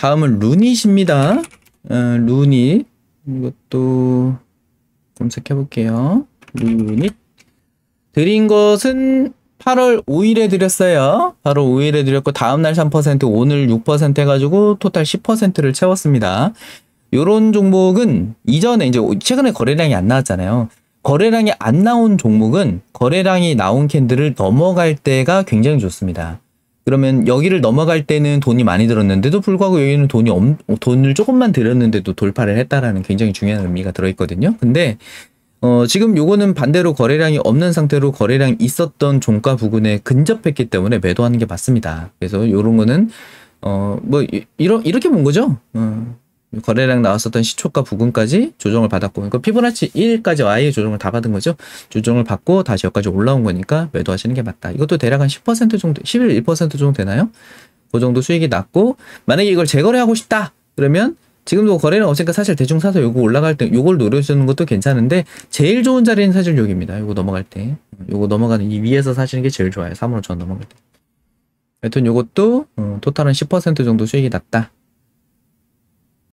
다음은 루닛입니다. 어, 루닛 이것도 검색해 볼게요. 루닛 드린 것은 8월 5일에 드렸어요. 바로 5일에 드렸고 다음날 3% 오늘 6% 해가지고 토탈 10%를 채웠습니다. 요런 종목은 이전에 이제 최근에 거래량이 안 나왔잖아요. 거래량이 안 나온 종목은 거래량이 나온 캔들을 넘어갈 때가 굉장히 좋습니다. 그러면 여기를 넘어갈 때는 돈이 많이 들었는데도 불구하고 여기는 돈이 엄, 돈을 조금만 들였는데도 돌파를 했다라는 굉장히 중요한 의미가 들어있거든요. 근데 어, 지금 요거는 반대로 거래량이 없는 상태로 거래량 있었던 종가 부근에 근접했기 때문에 매도하는 게 맞습니다. 그래서 요런 거는 어, 뭐 이, 이러, 이렇게 본 거죠. 어. 거래량 나왔었던 시초가 부근까지 조정을 받았고 그러니까 피보나치 1까지 아예 조정을 다 받은 거죠. 조정을 받고 다시 여기까지 올라온 거니까 매도하시는 게 맞다. 이것도 대략 한 10% 정도, 11, 1% 정도 되나요? 그 정도 수익이 났고 만약에 이걸 재거래하고 싶다 그러면 지금도 거래는 어쨌든 사실 대중사서 요거 올라갈 때 요걸 노려주는 것도 괜찮은데 제일 좋은 자리는 사실 여기입니다. 요거 넘어갈 때 요거 넘어가는 이 위에서 사시는 게 제일 좋아요. 3만 5천 넘어갈 때. 하여튼 요것도 어, 토탈은 10% 정도 수익이 났다.